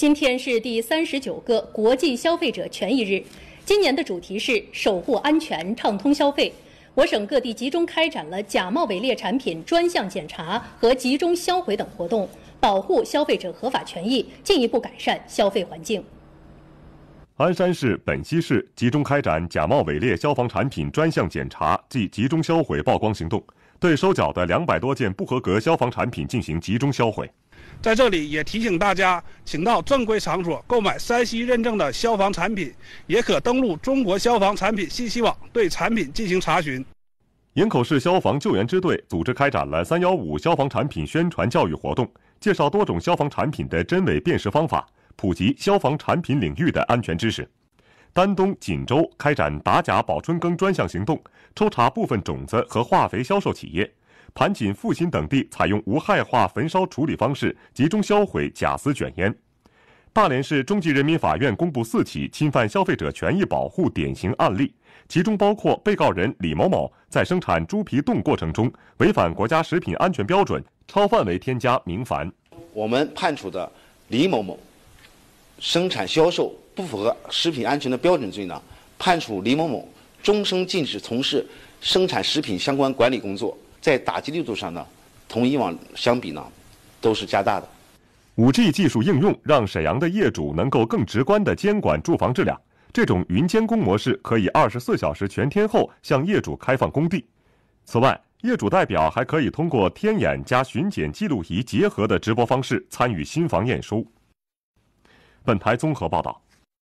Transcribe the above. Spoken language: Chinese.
今天是第三十九个国际消费者权益日，今年的主题是“守护安全，畅通消费”。我省各地集中开展了假冒伪劣产品专项检查和集中销毁等活动，保护消费者合法权益，进一步改善消费环境。鞍山市本溪市集中开展假冒伪劣消防产品专项检查暨集中销毁曝光行动，对收缴的两百多件不合格消防产品进行集中销毁。在这里也提醒大家，请到正规场所购买山西认证的消防产品，也可登录中国消防产品信息网对产品进行查询。营口市消防救援支队组织开展了“三幺五”消防产品宣传教育活动，介绍多种消防产品的真伪辨识方法，普及消防产品领域的安全知识。丹东、锦州开展打假保春耕专项行动，抽查部分种子和化肥销售企业。盘锦、阜新等地采用无害化焚烧处理方式集中销毁假丝卷烟。大连市中级人民法院公布四起侵犯消费者权益保护典型案例，其中包括被告人李某某在生产猪皮冻过程中违反国家食品安全标准，超范围添加明矾。我们判处的李某某生产销售不符合食品安全的标准罪呢，判处李某某终生禁止从事生产食品相关管理工作。在打击力度上呢，同以往相比呢，都是加大的。5G 技术应用让沈阳的业主能够更直观的监管住房质量。这种云监工模式可以二十四小时全天候向业主开放工地。此外，业主代表还可以通过天眼加巡检记录仪结合的直播方式参与新房验收。本台综合报道。